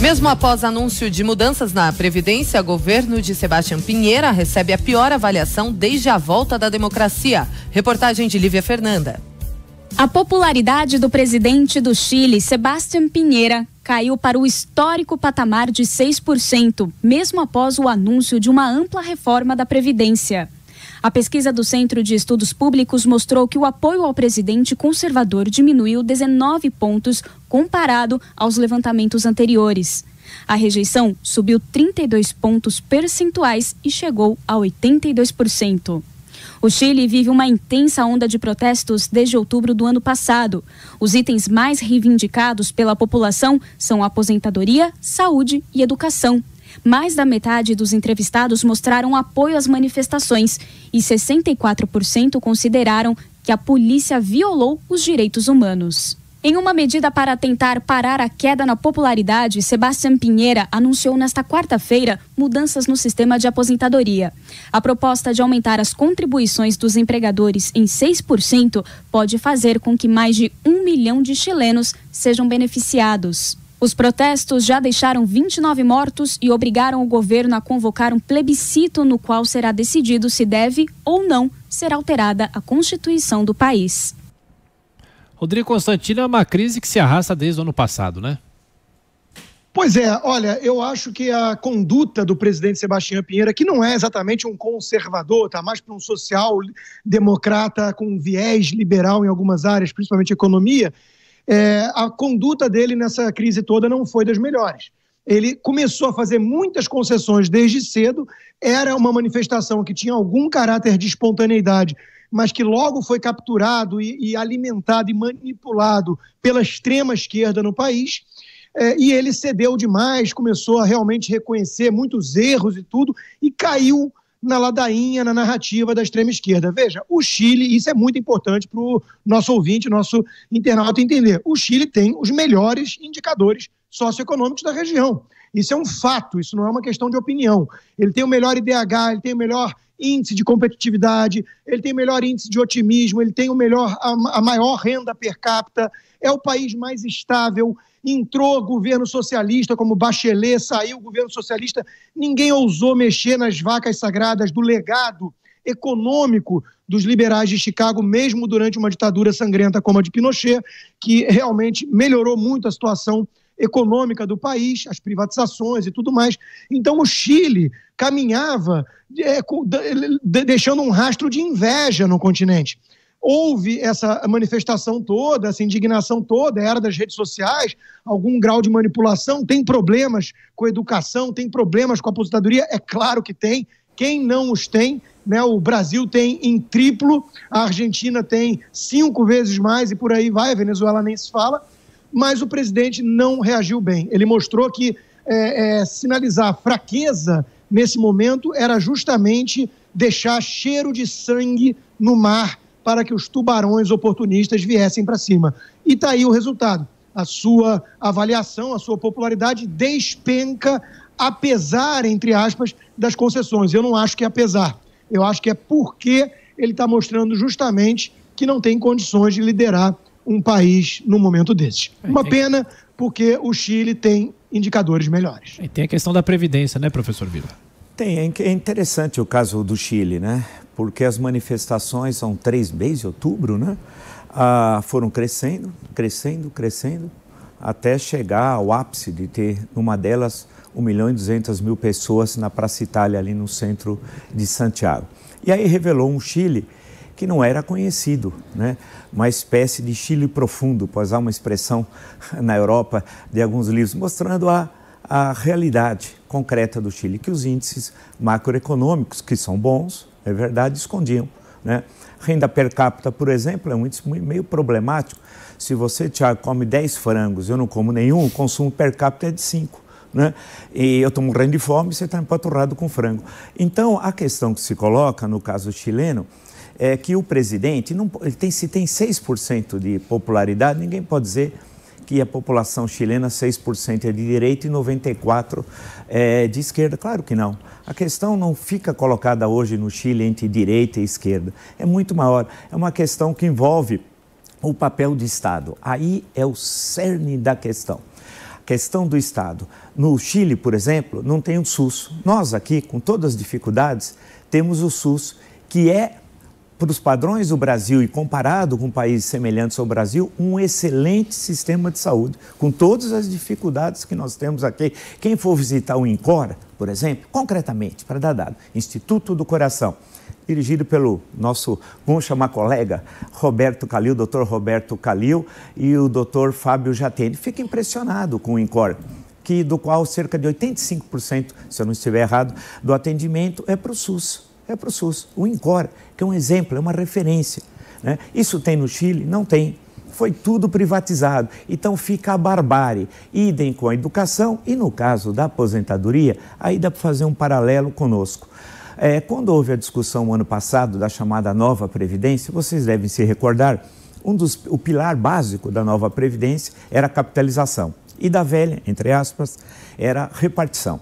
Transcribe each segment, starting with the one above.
Mesmo após anúncio de mudanças na Previdência, o governo de Sebastião Pinheira recebe a pior avaliação desde a volta da democracia. Reportagem de Lívia Fernanda. A popularidade do presidente do Chile, Sebastião Pinheira, caiu para o histórico patamar de 6%, mesmo após o anúncio de uma ampla reforma da Previdência. A pesquisa do Centro de Estudos Públicos mostrou que o apoio ao presidente conservador diminuiu 19 pontos comparado aos levantamentos anteriores. A rejeição subiu 32 pontos percentuais e chegou a 82%. O Chile vive uma intensa onda de protestos desde outubro do ano passado. Os itens mais reivindicados pela população são aposentadoria, saúde e educação mais da metade dos entrevistados mostraram apoio às manifestações e 64% consideraram que a polícia violou os direitos humanos. Em uma medida para tentar parar a queda na popularidade, Sebastião Pinheira anunciou nesta quarta-feira mudanças no sistema de aposentadoria. A proposta de aumentar as contribuições dos empregadores em 6% pode fazer com que mais de um milhão de chilenos sejam beneficiados. Os protestos já deixaram 29 mortos e obrigaram o governo a convocar um plebiscito no qual será decidido se deve ou não ser alterada a Constituição do país. Rodrigo Constantino, é uma crise que se arrasta desde o ano passado, né? Pois é, olha, eu acho que a conduta do presidente Sebastião Pinheira, que não é exatamente um conservador, tá mais para um social democrata com viés liberal em algumas áreas, principalmente economia, é, a conduta dele nessa crise toda não foi das melhores. Ele começou a fazer muitas concessões desde cedo, era uma manifestação que tinha algum caráter de espontaneidade, mas que logo foi capturado e, e alimentado e manipulado pela extrema esquerda no país. É, e ele cedeu demais, começou a realmente reconhecer muitos erros e tudo, e caiu na ladainha, na narrativa da extrema esquerda. Veja, o Chile, isso é muito importante para o nosso ouvinte, nosso internauta entender. O Chile tem os melhores indicadores socioeconômicos da região. Isso é um fato, isso não é uma questão de opinião. Ele tem o melhor IDH, ele tem o melhor índice de competitividade, ele tem o melhor índice de otimismo, ele tem o melhor, a, a maior renda per capita, é o país mais estável. Entrou governo socialista como Bachelet, saiu governo socialista, ninguém ousou mexer nas vacas sagradas do legado econômico dos liberais de Chicago, mesmo durante uma ditadura sangrenta como a de Pinochet, que realmente melhorou muito a situação econômica do país, as privatizações e tudo mais. Então, o Chile caminhava é, deixando um rastro de inveja no continente. Houve essa manifestação toda, essa indignação toda, era das redes sociais, algum grau de manipulação, tem problemas com a educação, tem problemas com a aposentadoria, é claro que tem, quem não os tem, né? O Brasil tem em triplo, a Argentina tem cinco vezes mais e por aí vai, a Venezuela nem se fala mas o presidente não reagiu bem. Ele mostrou que é, é, sinalizar fraqueza nesse momento era justamente deixar cheiro de sangue no mar para que os tubarões oportunistas viessem para cima. E está aí o resultado. A sua avaliação, a sua popularidade despenca, apesar, entre aspas, das concessões. Eu não acho que é apesar. Eu acho que é porque ele está mostrando justamente que não tem condições de liderar um país num momento desses. É, Uma pena, porque o Chile tem indicadores melhores. E tem a questão da Previdência, né, professor Vila? Tem, é, é interessante o caso do Chile, né? Porque as manifestações são três meses de outubro, né? Ah, foram crescendo, crescendo, crescendo, até chegar ao ápice de ter, numa delas, 1 milhão e 200 mil pessoas na Praça Itália, ali no centro de Santiago. E aí revelou um Chile que não era conhecido, né? uma espécie de Chile profundo, pois há uma expressão na Europa de alguns livros, mostrando a, a realidade concreta do Chile, que os índices macroeconômicos, que são bons, é verdade, escondiam. Né? Renda per capita, por exemplo, é um índice meio problemático. Se você, Tiago, come 10 frangos, eu não como nenhum, o consumo per capita é de 5. Né? E eu estou morrendo de fome, você está empaturrado com frango. Então, a questão que se coloca no caso chileno é que o presidente, não, ele tem, se tem 6% de popularidade, ninguém pode dizer que a população chilena 6% é de direita e 94% é de esquerda. Claro que não. A questão não fica colocada hoje no Chile entre direita e esquerda. É muito maior. É uma questão que envolve o papel do Estado. Aí é o cerne da questão. A questão do Estado. No Chile, por exemplo, não tem o SUS. Nós aqui, com todas as dificuldades, temos o SUS, que é para os padrões do Brasil e comparado com países semelhantes ao Brasil, um excelente sistema de saúde, com todas as dificuldades que nós temos aqui. Quem for visitar o INCORA, por exemplo, concretamente, para dar dado, Instituto do Coração, dirigido pelo nosso, vamos chamar colega, Roberto Calil, doutor Roberto Calil e o doutor Fábio Jatene. Fica impressionado com o INCOR, que, do qual cerca de 85%, se eu não estiver errado, do atendimento é para o SUS é para o SUS. O INCOR, que é um exemplo, é uma referência. Né? Isso tem no Chile? Não tem. Foi tudo privatizado. Então fica a barbárie. Idem com a educação e, no caso da aposentadoria, aí dá para fazer um paralelo conosco. É, quando houve a discussão no ano passado da chamada nova Previdência, vocês devem se recordar, um dos, o pilar básico da nova Previdência era a capitalização. E da velha, entre aspas, era repartição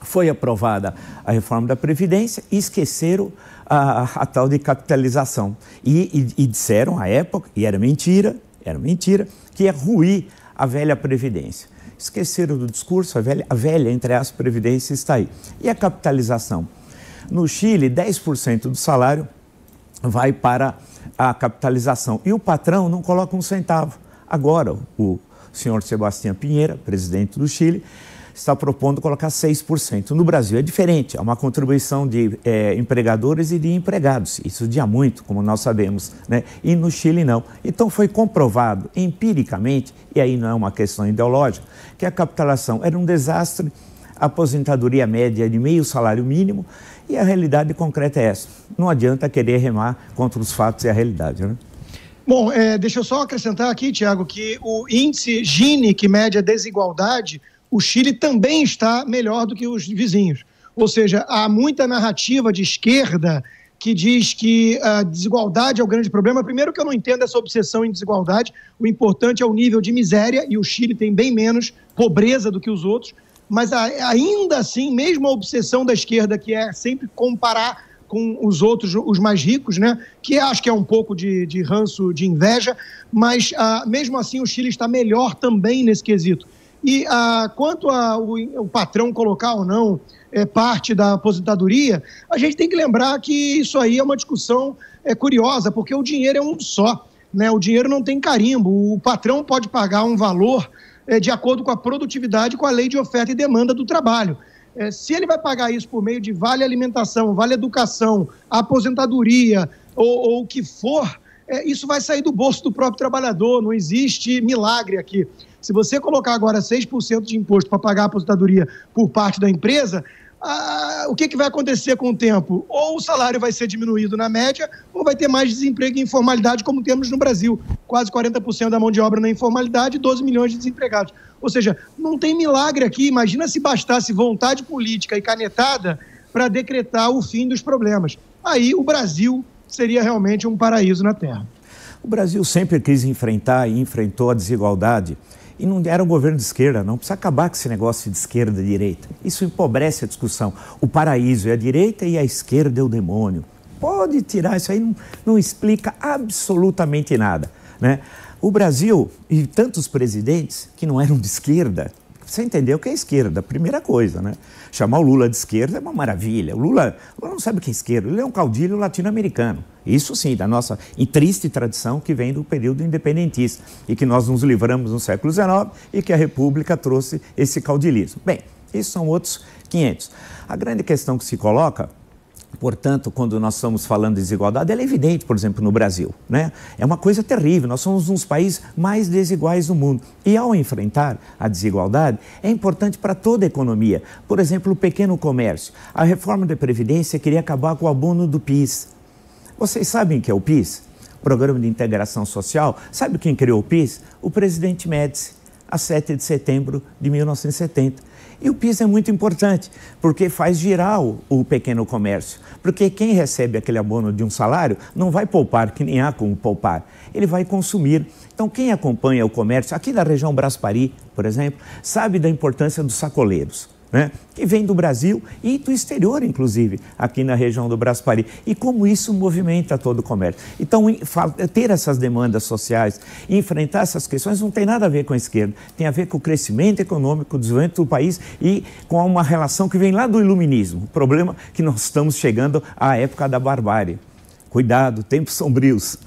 foi aprovada a reforma da Previdência e esqueceram a, a tal de capitalização. E, e, e disseram à época, e era mentira, era mentira, que ia é ruir a velha Previdência. Esqueceram do discurso, a velha, a velha entre as Previdência está aí. E a capitalização? No Chile, 10% do salário vai para a capitalização. E o patrão não coloca um centavo. Agora, o senhor Sebastião Pinheira, presidente do Chile, está propondo colocar 6%. No Brasil é diferente, é uma contribuição de é, empregadores e de empregados. Isso dia muito, como nós sabemos, né? E no Chile não. Então foi comprovado empiricamente, e aí não é uma questão ideológica, que a capitalização era um desastre, a aposentadoria média é de meio salário mínimo, e a realidade concreta é essa. Não adianta querer remar contra os fatos e a realidade, né? Bom, é, deixa eu só acrescentar aqui, Tiago, que o índice Gini, que mede a desigualdade, o Chile também está melhor do que os vizinhos. Ou seja, há muita narrativa de esquerda que diz que a ah, desigualdade é o grande problema. Primeiro, que eu não entendo essa obsessão em desigualdade. O importante é o nível de miséria, e o Chile tem bem menos pobreza do que os outros. Mas ainda assim, mesmo a obsessão da esquerda, que é sempre comparar com os outros, os mais ricos, né? Que acho que é um pouco de, de ranço, de inveja, mas ah, mesmo assim o Chile está melhor também nesse quesito. E ah, quanto ao o patrão colocar ou não é, parte da aposentadoria, a gente tem que lembrar que isso aí é uma discussão é, curiosa, porque o dinheiro é um só. Né? O dinheiro não tem carimbo. O patrão pode pagar um valor é, de acordo com a produtividade, com a lei de oferta e demanda do trabalho. É, se ele vai pagar isso por meio de vale alimentação, vale educação, aposentadoria ou o que for é, isso vai sair do bolso do próprio trabalhador, não existe milagre aqui. Se você colocar agora 6% de imposto para pagar a aposentadoria por parte da empresa, ah, o que, que, vai acontecer com o tempo? Ou o salário vai ser diminuído na média, ou vai ter mais desemprego e informalidade, como temos no Brasil. Quase 40% da mão de obra na informalidade 12 milhões de desempregados. Ou seja, não tem milagre aqui. Imagina se bastasse vontade política e canetada para decretar o fim dos problemas. Aí o Brasil seria realmente um paraíso na Terra. O Brasil sempre quis enfrentar e enfrentou a desigualdade. E não era um governo de esquerda, não. Precisa acabar com esse negócio de esquerda e direita. Isso empobrece a discussão. O paraíso é a direita e a esquerda é o demônio. Pode tirar isso aí, não, não explica absolutamente nada. Né? O Brasil e tantos presidentes que não eram de esquerda você entendeu que é esquerda, primeira coisa, né? Chamar o Lula de esquerda é uma maravilha. O Lula, o Lula não sabe o que é esquerda, ele é um caudilho latino-americano. Isso sim, da nossa triste tradição que vem do período independentista e que nós nos livramos no século XIX e que a República trouxe esse caudilismo. Bem, isso são outros 500. A grande questão que se coloca Portanto, quando nós estamos falando de desigualdade, ela é evidente, por exemplo, no Brasil. Né? É uma coisa terrível, nós somos um dos países mais desiguais do mundo. E ao enfrentar a desigualdade, é importante para toda a economia. Por exemplo, o pequeno comércio. A reforma da Previdência queria acabar com o abono do PIS. Vocês sabem o que é o PIS? Programa de Integração Social. Sabe quem criou o PIS? O presidente Médici, a 7 de setembro de 1970. E o PIS é muito importante, porque faz girar o, o, pequeno comércio. Porque quem recebe aquele abono de um salário não vai poupar, que nem há como poupar, ele vai consumir. Então, quem acompanha o comércio, aqui da região Braspari, por exemplo, sabe da importância dos sacoleiros né? que vem do Brasil e do exterior, inclusive, aqui na região do Braspari. E como isso movimenta todo o comércio. Então, ter essas demandas sociais, enfrentar essas questões, não tem nada a ver com a esquerda. Tem a ver com o crescimento econômico, o desenvolvimento do país e com uma relação que vem lá do iluminismo. O problema é que nós estamos chegando à época da barbárie. Cuidado, tempos sombrios.